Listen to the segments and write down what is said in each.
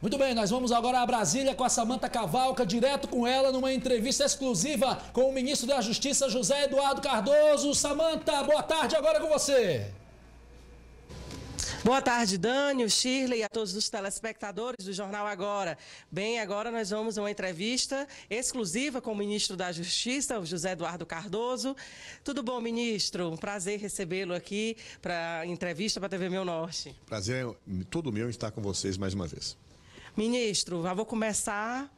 Muito bem, nós vamos agora a Brasília com a Samanta Cavalca, direto com ela numa entrevista exclusiva com o ministro da Justiça José Eduardo Cardoso. Samanta, boa tarde agora com você. Boa tarde, Dani, Shirley e a todos os telespectadores do Jornal Agora. Bem, agora nós vamos a uma entrevista exclusiva com o ministro da Justiça, o José Eduardo Cardoso. Tudo bom, ministro? Um prazer recebê-lo aqui para entrevista para a TV Meu Norte. Prazer é, todo meu estar com vocês mais uma vez. Ministro, já vou começar.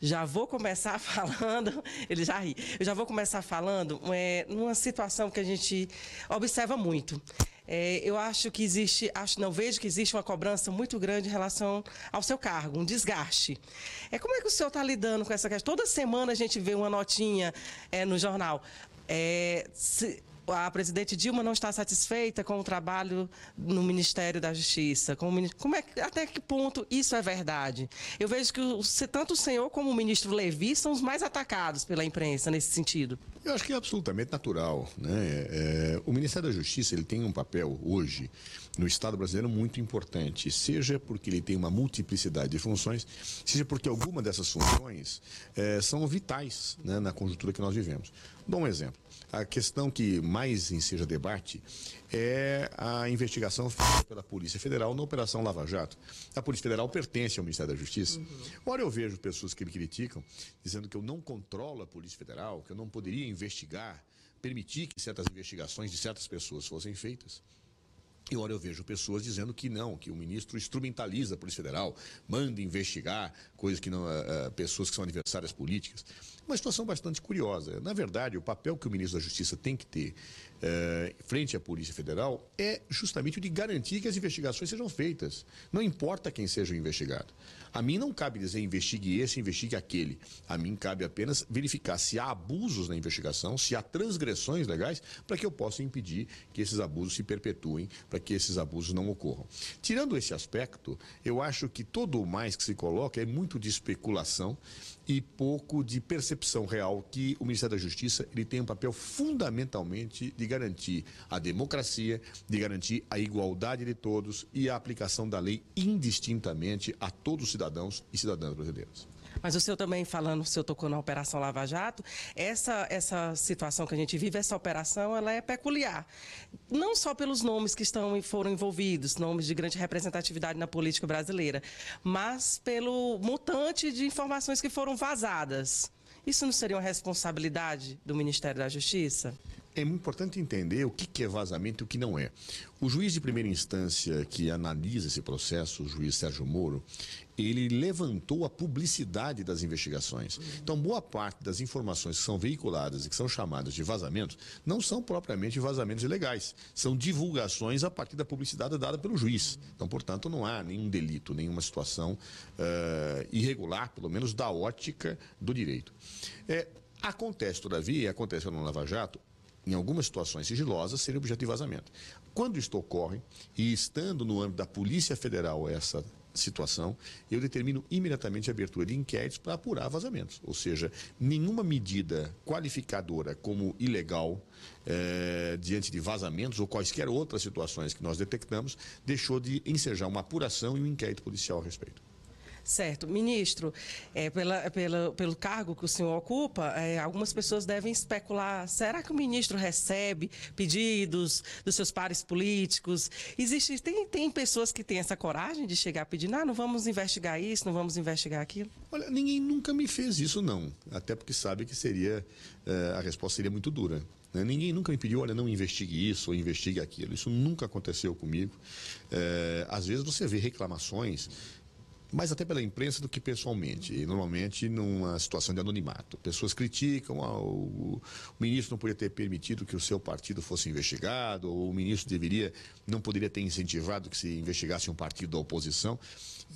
Já vou começar falando, ele já ri, eu já vou começar falando é, numa situação que a gente observa muito. É, eu acho que existe, acho não vejo que existe uma cobrança muito grande em relação ao seu cargo, um desgaste. É como é que o senhor está lidando com essa questão? Toda semana a gente vê uma notinha é, no jornal. É, se, a presidente Dilma não está satisfeita com o trabalho no Ministério da Justiça. como é, até que ponto isso é verdade? Eu vejo que o, tanto o senhor como o ministro Levi são os mais atacados pela imprensa nesse sentido. Eu acho que é absolutamente natural. Né? É, é, o Ministério da Justiça ele tem um papel hoje no Estado brasileiro muito importante, seja porque ele tem uma multiplicidade de funções, seja porque alguma dessas funções é, são vitais né, na conjuntura que nós vivemos. Dou um exemplo. A questão que mais enseja debate é a investigação feita pela Polícia Federal na Operação Lava Jato. A Polícia Federal pertence ao Ministério da Justiça. Uhum. Ora, eu vejo pessoas que me criticam dizendo que eu não controlo a Polícia Federal, que eu não poderia investigar, permitir que certas investigações de certas pessoas fossem feitas. E ora eu vejo pessoas dizendo que não, que o ministro instrumentaliza a Polícia Federal, manda investigar coisas que não, uh, pessoas que são adversárias políticas. Uma situação bastante curiosa. Na verdade, o papel que o ministro da Justiça tem que ter eh, frente à Polícia Federal é justamente o de garantir que as investigações sejam feitas. Não importa quem seja o investigado. A mim não cabe dizer investigue esse, investigue aquele. A mim cabe apenas verificar se há abusos na investigação, se há transgressões legais, para que eu possa impedir que esses abusos se perpetuem, para que esses abusos não ocorram. Tirando esse aspecto, eu acho que todo o mais que se coloca é muito de especulação e pouco de percepção real que o Ministério da Justiça ele tem um papel fundamentalmente de garantir a democracia, de garantir a igualdade de todos e a aplicação da lei indistintamente a todos os cidadãos e cidadãs brasileiros. Mas o senhor também falando, o senhor tocou na Operação Lava Jato, essa, essa situação que a gente vive, essa operação, ela é peculiar. Não só pelos nomes que estão e foram envolvidos, nomes de grande representatividade na política brasileira, mas pelo montante de informações que foram vazadas. Isso não seria uma responsabilidade do Ministério da Justiça? é importante entender o que é vazamento e o que não é. O juiz de primeira instância que analisa esse processo, o juiz Sérgio Moro, ele levantou a publicidade das investigações. Então, boa parte das informações que são veiculadas e que são chamadas de vazamentos não são propriamente vazamentos ilegais, são divulgações a partir da publicidade dada pelo juiz. Então, portanto, não há nenhum delito, nenhuma situação uh, irregular, pelo menos da ótica do direito. É, acontece, todavia, e aconteceu no Lava Jato, em algumas situações sigilosas, seria objeto de vazamento. Quando isto ocorre, e estando no âmbito da Polícia Federal essa situação, eu determino imediatamente a abertura de inquéritos para apurar vazamentos. Ou seja, nenhuma medida qualificadora como ilegal eh, diante de vazamentos ou quaisquer outras situações que nós detectamos deixou de ensejar uma apuração e um inquérito policial a respeito. Certo. Ministro, é, pela, pela, pelo cargo que o senhor ocupa, é, algumas pessoas devem especular: será que o ministro recebe pedidos dos seus pares políticos? Existe, tem, tem pessoas que têm essa coragem de chegar pedindo: ah, não vamos investigar isso, não vamos investigar aquilo? Olha, ninguém nunca me fez isso, não. Até porque sabe que seria, é, a resposta seria muito dura. Né? Ninguém nunca me pediu, olha, não investigue isso ou investigue aquilo. Isso nunca aconteceu comigo. É, às vezes você vê reclamações mas até pela imprensa do que pessoalmente. E normalmente numa situação de anonimato. Pessoas criticam, ah, o, o, ministro não poderia ter permitido que o seu partido fosse investigado, ou o ministro deveria, não poderia ter incentivado que se investigasse um partido da oposição.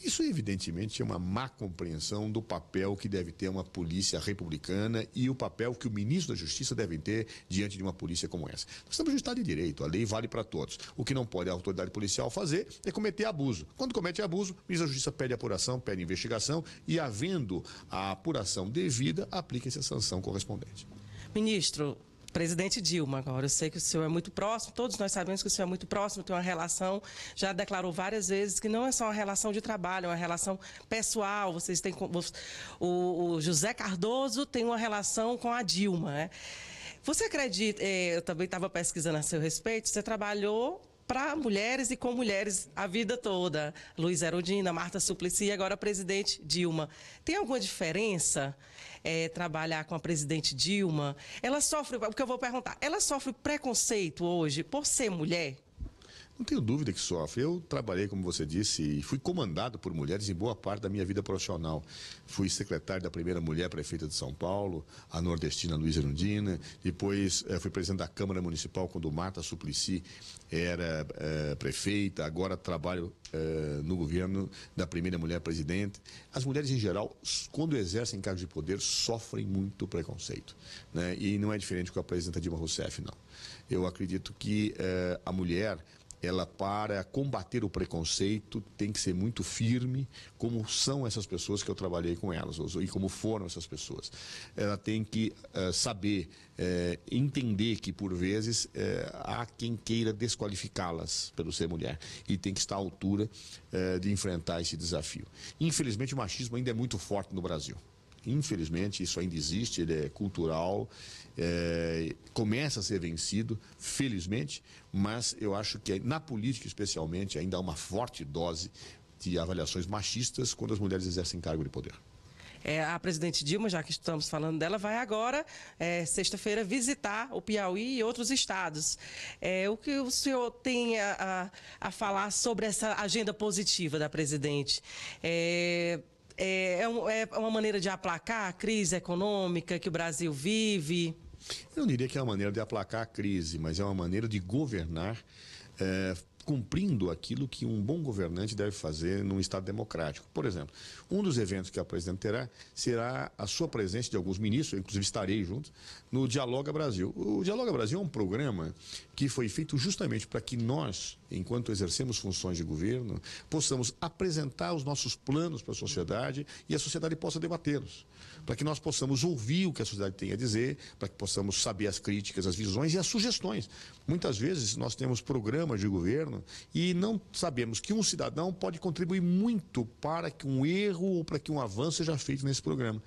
Isso, evidentemente, é uma má compreensão do papel que deve ter uma polícia republicana e o papel que o ministro da Justiça deve ter diante de uma polícia como essa. Nós estamos no Estado de Direito, a lei vale para todos. O que não pode a autoridade policial fazer é cometer abuso. Quando comete abuso, o ministro da Justiça pede apuração, pede investigação e, havendo a apuração devida, aplica-se a sanção correspondente. Ministro, presidente Dilma agora. Eu sei que o senhor é muito próximo, todos nós sabemos que o senhor é muito próximo, tem uma relação, já declarou várias vezes que não é só uma relação de trabalho, é uma relação pessoal. Vocês têm o, José Cardoso tem uma relação com a Dilma, né? Você acredita, eh, eu também estava pesquisando a seu respeito, você trabalhou para mulheres e com mulheres a vida toda. Luiz Erudina, Marta Suplicy e agora a presidente Dilma. Tem alguma diferença é, trabalhar com a presidente Dilma? Ela sofre, o que eu vou perguntar, ela sofre preconceito hoje por ser mulher? Não tenho dúvida que sofre. Eu trabalhei, como você disse, e fui comandado por mulheres em boa parte da minha vida profissional. Fui secretário da primeira mulher prefeita de São Paulo, a nordestina Luísa Erundina. Depois eh, fui presidente da Câmara Municipal quando Marta Suplicy era é, prefeita. Agora trabalho é, no governo da primeira mulher presidente. As mulheres em geral, quando exercem cargos de poder, sofrem muito preconceito. Né? E não é diferente com a presidenta Dilma Rousseff, não. Eu acredito que é, a mulher ela para combater o preconceito tem que ser muito firme, como são essas pessoas que eu trabalhei com elas e como foram essas pessoas. Ela tem que uh, saber, uh, entender que por vezes uh, há quem queira desqualificá-las pelo ser mulher e tem que estar à altura de enfrentar esse desafio. Infelizmente o machismo ainda é muito forte no Brasil. Infelizmente, isso ainda existe, ele é cultural, é, começa a ser vencido, felizmente, mas eu acho que na política, especialmente, ainda há uma forte dose de avaliações machistas quando as mulheres exercem cargo de poder. É, a presidente Dilma, já que estamos falando dela, vai agora, é, sexta-feira, visitar o Piauí e outros estados. É, o que o senhor tem a, a, a falar sobre essa agenda positiva da presidente? É é, é, é uma maneira de aplacar a crise econômica que o Brasil vive? Eu não diria que é uma maneira de aplacar a crise, mas é uma maneira de governar é, cumprindo aquilo que um bom governante deve fazer num Estado democrático. Por exemplo, um dos eventos que a presidente terá será a sua presença de alguns ministros, eu inclusive estarei junto, no Dialoga Brasil. O Dialoga Brasil é um programa que foi feito justamente para que nós, enquanto exercemos funções de governo, possamos apresentar os nossos planos para a sociedade e a sociedade possa debatê-los para que nós possamos ouvir o que a sociedade tem a dizer, para que possamos saber as críticas, as visões e as sugestões. Muitas vezes nós temos programas de governo e não sabemos que um cidadão pode contribuir muito para que um erro ou para que um avanço seja feito nesse programa.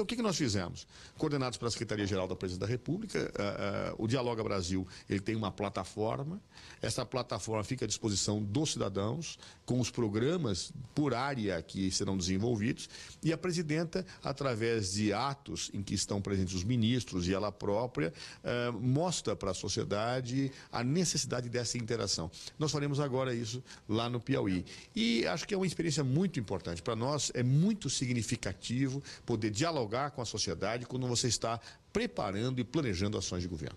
Então, o que, que nós fizemos? Coordenados pela Secretaria-Geral da Presidência da República, uh, uh, o Dialoga Brasil ele tem uma plataforma, essa plataforma fica à disposição dos cidadãos, com os programas por área que serão desenvolvidos, e a presidenta, através de atos em que estão presentes os ministros e ela própria, uh, mostra para a sociedade a necessidade dessa interação. Nós faremos agora isso lá no Piauí. E acho que é uma experiência muito importante. Para nós é muito significativo poder dialogar dialogar com a sociedade quando você está preparando e planejando ações de governo?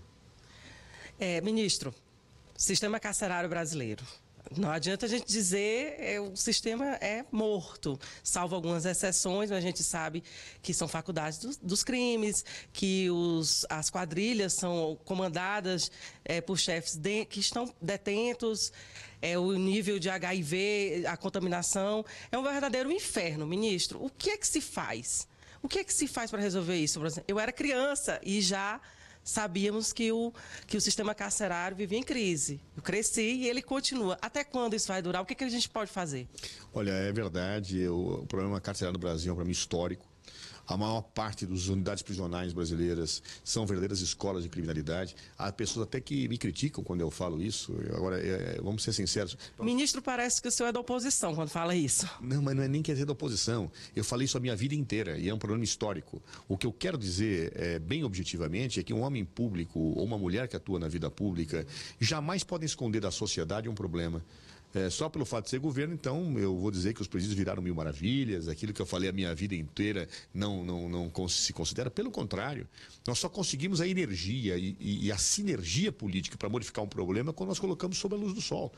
É, ministro, sistema carcerário brasileiro. Não adianta a gente dizer é, o sistema é morto, salvo algumas exceções, mas a gente sabe que são faculdades dos, dos crimes, que os, as quadrilhas são comandadas é, por chefes de, que estão detentos, é, o nível de HIV, a contaminação. É um verdadeiro inferno, ministro. O que é que se faz? O que é que se faz para resolver isso? Eu era criança e já sabíamos que o, que o sistema carcerário vivia em crise. Eu cresci e ele continua. Até quando isso vai durar? O que, é que a gente pode fazer? Olha, é verdade. o problema carcerário no Brasil é um problema histórico. A maior parte das unidades prisionais brasileiras são verdadeiras escolas de criminalidade. Há pessoas até que me criticam quando eu falo isso. Agora, é, é, vamos ser sinceros. Ministro, parece que o senhor é da oposição quando fala isso. Não, mas não é nem quer dizer da oposição. Eu falei isso a minha vida inteira e é um problema histórico. O que eu quero dizer, é, bem objetivamente, é que um homem público ou uma mulher que atua na vida pública jamais podem esconder da sociedade um problema. É, só pelo fato de ser governo, então eu vou dizer que os presídios viraram mil maravilhas, aquilo que eu falei a minha vida inteira não, não, não se considera. Pelo contrário, nós só conseguimos a energia e, e a sinergia política para modificar um problema quando nós colocamos sob a luz do sol.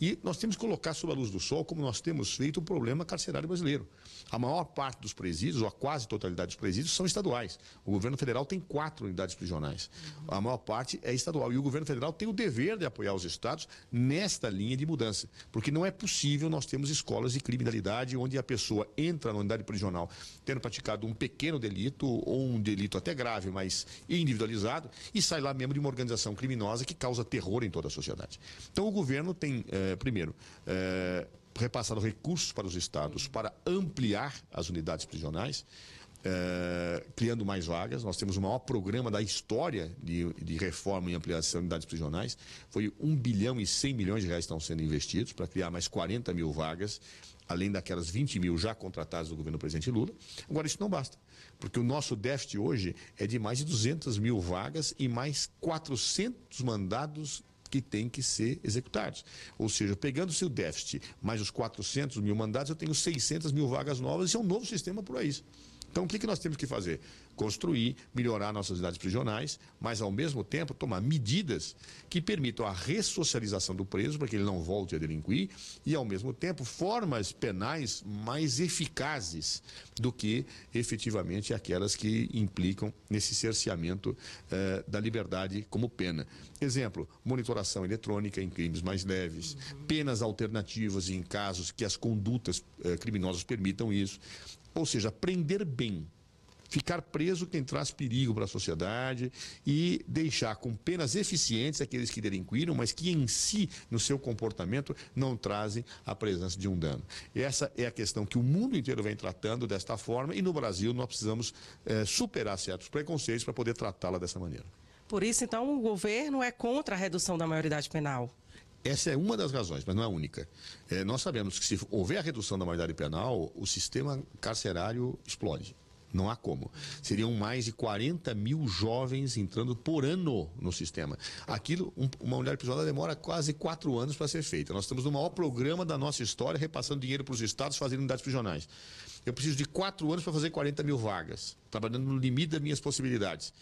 E nós temos que colocar sob a luz do sol, como nós temos feito, o problema carcerário brasileiro. A maior parte dos presídios, ou a quase totalidade dos presídios, são estaduais. O governo federal tem quatro unidades prisionais. A maior parte é estadual. E o governo federal tem o dever de apoiar os estados nesta linha de mudança. Porque não é possível nós termos escolas de criminalidade onde a pessoa entra na unidade prisional tendo praticado um pequeno delito ou um delito até grave, mas individualizado, e sai lá membro de uma organização criminosa que causa terror em toda a sociedade. Então o governo tem. Eh, eh, primeiro, é, repassaram recursos para os estados para ampliar as unidades prisionais. É, criando mais vagas. Nós temos o maior programa da história de, de reforma e ampliação de unidades prisionais. Foi 1 bilhão e 100 milhões de reais que estão sendo investidos para criar mais 40 mil vagas, além daquelas 20 mil já contratadas do governo presidente Lula. Agora, isso não basta, porque o nosso déficit hoje é de mais de 200 mil vagas e mais 400 mandados que têm que ser executados. Ou seja, pegando-se o déficit mais os 400 mil mandados, eu tenho 600 mil vagas novas, isso é um novo sistema para o país. Então, o que, que nós temos que fazer? construir, melhorar nossas unidades prisionais, mas ao mesmo tempo tomar medidas que permitam a ressocialização do preso para que ele não volte a delinquir e ao mesmo tempo formas penais mais eficazes do que efetivamente aquelas que implicam nesse cerceamento eh, da liberdade como pena. Exemplo, monitoração eletrônica em crimes mais leves, penas alternativas em casos que as condutas eh, criminosas permitam isso. Ou seja, prender bem ficar preso quem traz perigo para a sociedade e deixar com penas eficientes aqueles que delinquiram, mas que em si, no seu comportamento, não trazem a presença de um dano. Essa é a questão que o mundo inteiro vem tratando desta forma e no Brasil nós precisamos eh, superar certos preconceitos para poder tratá-la dessa maneira. Por isso, então, o governo é contra a redução da maioridade penal? Essa é uma das razões, mas não é a única. É, nós sabemos que se houver a redução da maioridade penal, o sistema carcerário explode. Não há como. Seriam mais de 40 mil jovens entrando por ano no sistema. Aquilo, um, uma unidade prisional demora quase quatro anos para ser feita. Nós estamos no maior programa da nossa história, repassando dinheiro para os estados, fazendo unidades prisionais. Eu preciso de quatro anos para fazer 40 mil vagas, trabalhando no limite das minhas possibilidades.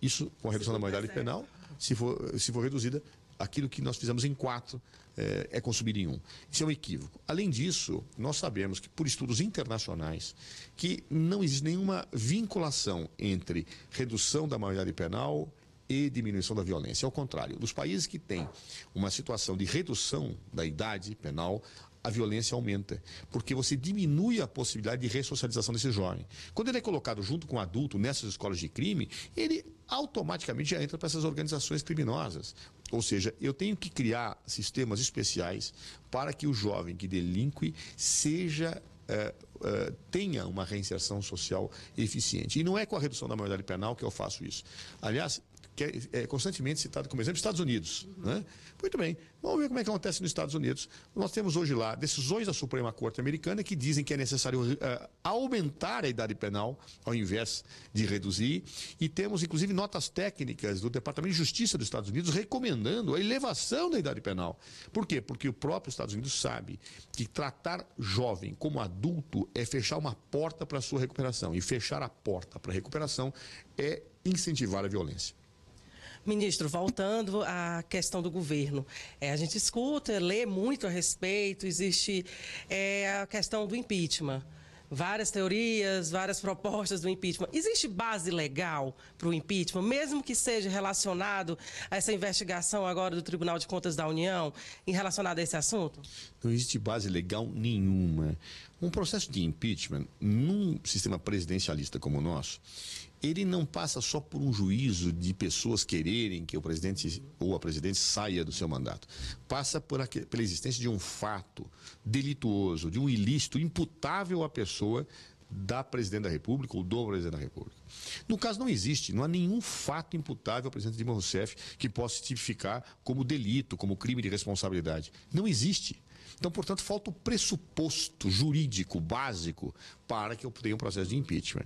Isso, com a redução da maioridade penal, se for, se for reduzida, aquilo que nós fizemos em quatro é, é consumido em um. Isso é um equívoco. Além disso, nós sabemos que, por estudos internacionais, que não existe nenhuma vinculação entre redução da maioridade penal e diminuição da violência. Ao contrário, nos países que têm uma situação de redução da idade penal, a violência aumenta, porque você diminui a possibilidade de ressocialização desse jovem. Quando ele é colocado junto com um adulto nessas escolas de crime, ele automaticamente já entra para essas organizações criminosas. Ou seja, eu tenho que criar sistemas especiais para que o jovem que delinque seja é, é, tenha uma reinserção social eficiente. E não é com a redução da maioridade penal que eu faço isso. Aliás, que é, é constantemente citado como exemplo, Estados Unidos. Uhum. Né? Muito bem, vamos ver como é que acontece nos Estados Unidos. Nós temos hoje lá decisões da Suprema Corte Americana que dizem que é necessário uh, aumentar a idade penal ao invés de reduzir. E temos, inclusive, notas técnicas do Departamento de Justiça dos Estados Unidos recomendando a elevação da idade penal. Por quê? Porque o próprio Estados Unidos sabe que tratar jovem como adulto é fechar uma porta para a sua recuperação. E fechar a porta para a recuperação é incentivar a violência. Ministro, voltando à questão do governo, é, a gente escuta, lê muito a respeito, existe é, a questão do impeachment. Várias teorias, várias propostas do impeachment. Existe base legal para o impeachment, mesmo que seja relacionado a essa investigação agora do Tribunal de Contas da União, em relacionado a esse assunto? Não existe base legal nenhuma. Um processo de impeachment, num sistema presidencialista como o nosso, ele não passa só por um juízo de pessoas quererem que o presidente ou a presidente saia do seu mandato. Passa pela existência de um fato delituoso, de um ilícito imputável à pessoa da presidente da República ou do presidente da República. No caso, não existe, não há nenhum fato imputável ao presidente Dilma Rousseff que possa se tipificar como delito, como crime de responsabilidade. Não existe. Então, portanto, falta o pressuposto jurídico básico para que eu tenha um processo de impeachment.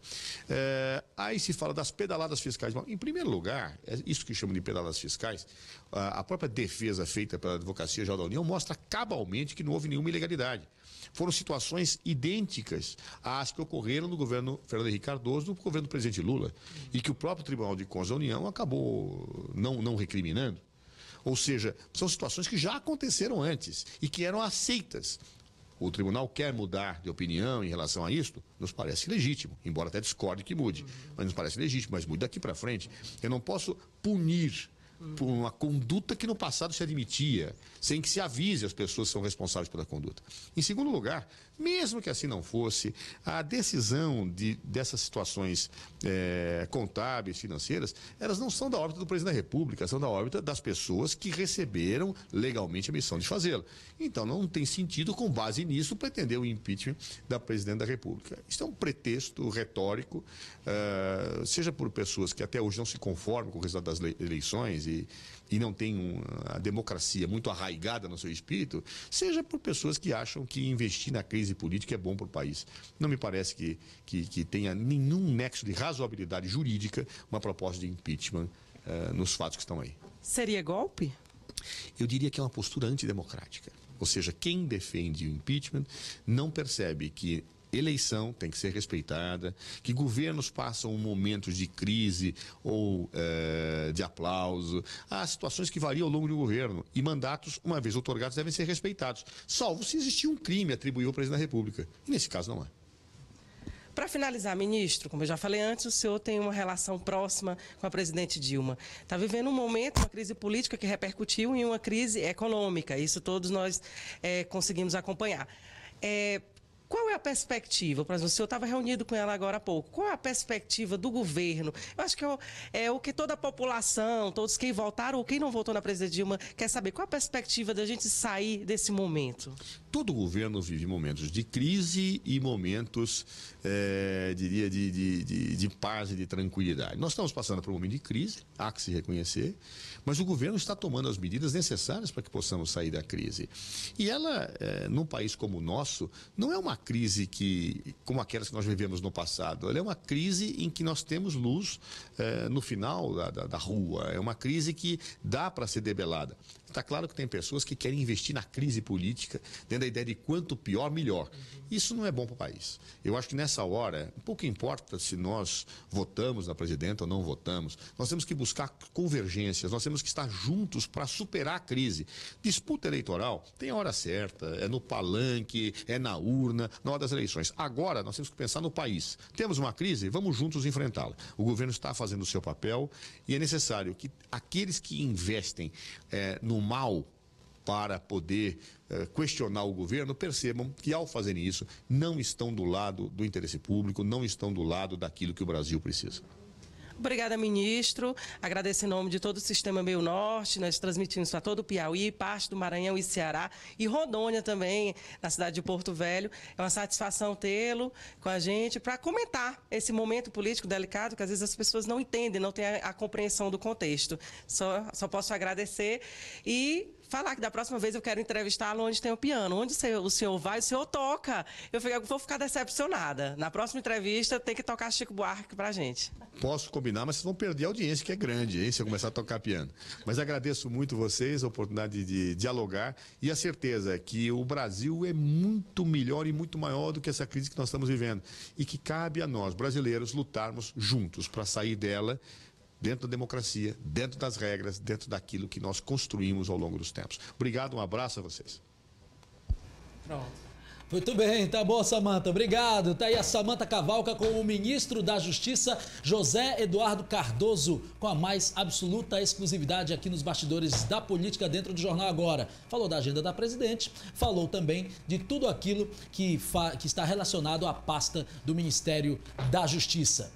É, aí se fala das pedaladas fiscais. Bom, em primeiro lugar, é isso que chamam de pedaladas fiscais, a própria defesa feita pela Advocacia Geral da União mostra cabalmente que não houve nenhuma ilegalidade foram situações idênticas às que ocorreram no governo Fernando Henrique Cardoso, no governo do presidente Lula, e que o próprio Tribunal de Contas da União acabou não, não recriminando. Ou seja, são situações que já aconteceram antes e que eram aceitas. O tribunal quer mudar de opinião em relação a isto, nos parece legítimo, embora até discorde que mude, mas nos parece legítimo, mas mude daqui para frente. Eu não posso punir por uma conduta que no passado se admitia, sem que se avise as pessoas que são responsáveis pela conduta. Em segundo lugar, mesmo que assim não fosse, a decisão de, dessas situações é, contábeis, financeiras, elas não são da órbita do presidente da República, são da órbita das pessoas que receberam legalmente a missão de fazê-la. Então não tem sentido, com base nisso, pretender o impeachment da presidente da República. Isso é um pretexto retórico, uh, seja por pessoas que até hoje não se conformam com o resultado das eleições e, e não têm uma a democracia muito arraigada no seu espírito, seja por pessoas que acham que investir na crise crise política é bom para o país. Não me parece que, que, que, tenha nenhum nexo de razoabilidade jurídica uma proposta de impeachment uh, nos fatos que estão aí. Seria golpe? Eu diria que é uma postura antidemocrática. Ou seja, quem defende o impeachment não percebe que eleição tem que ser respeitada, que governos passam momentos de crise ou é, de aplauso. Há situações que variam ao longo do governo e mandatos, uma vez otorgados, devem ser respeitados, salvo se existir um crime atribuído ao presidente da República. Nesse caso, não é Para finalizar, ministro, como eu já falei antes, o senhor tem uma relação próxima com a presidente Dilma. Está vivendo um momento, uma crise política que repercutiu em uma crise econômica. Isso todos nós é, conseguimos acompanhar. É, qual é a perspectiva para você? Eu estava reunido com ela agora há pouco. Qual é a perspectiva do governo? Eu acho que é o, é o que toda a população, todos quem votaram ou quem não votou na Presidência Dilma, quer saber. Qual é a perspectiva da gente sair desse momento? Todo governo vive momentos de crise e momentos, é, diria, de, de, de, de paz e de tranquilidade. Nós estamos passando por um momento de crise, há que se reconhecer, mas o governo está tomando as medidas necessárias para que possamos sair da crise. E ela, é, num país como o nosso, não é uma uma crise que, como aquelas que nós vivemos no passado, ela é uma crise em que nós temos luz eh, no final da, da, da rua, é uma crise que dá para ser debelada. Está claro que tem pessoas que querem investir na crise política, dentro da ideia de quanto pior, melhor. Isso não é bom para o país. Eu acho que nessa hora, pouco importa se nós votamos na presidenta ou não votamos, nós temos que buscar convergências, nós temos que estar juntos para superar a crise. Disputa eleitoral tem a hora certa, é no palanque, é na urna, na hora das eleições. Agora nós temos que pensar no país. Temos uma crise, vamos juntos enfrentá-la. O governo está fazendo o seu papel e é necessário que aqueles que investem é, no mal para poder eh, questionar o governo, percebam que, ao fazerem isso, não estão do lado do interesse público, não estão do lado daquilo que o Brasil precisa. Obrigada, ministro. Agradeço em nome de todo o Sistema Meio Norte, nós transmitimos para todo o Piauí, parte do Maranhão e Ceará, e Rondônia também, na cidade de Porto Velho. É uma satisfação tê-lo com a gente para comentar esse momento político delicado que às vezes as pessoas não entendem, não têm a, compreensão do contexto. Só, só posso agradecer e falar que da próxima vez eu quero entrevistá-lo onde tem o piano. Onde o senhor vai, o senhor toca. Eu vou ficar decepcionada. Na próxima entrevista tem que tocar Chico Buarque pra gente. Posso combinar, mas vocês vão perder a audiência, que é grande, hein, se eu começar a tocar piano. Mas agradeço muito vocês, a oportunidade de dialogar e a certeza é que o Brasil é muito melhor e muito maior do que essa crise que nós estamos vivendo. E que cabe a nós, brasileiros, lutarmos juntos para sair dela dentro da democracia, dentro das regras, dentro daquilo que nós construímos ao longo dos tempos. Obrigado, um abraço a vocês. Pronto. Muito bem, tá bom, Samanta. Obrigado. Tá aí a Samanta Cavalca com o ministro da Justiça, José Eduardo Cardoso, com a mais absoluta exclusividade aqui nos bastidores da política dentro do Jornal Agora. Falou da agenda da presidente, falou também de tudo aquilo que, que está relacionado à pasta do Ministério da Justiça.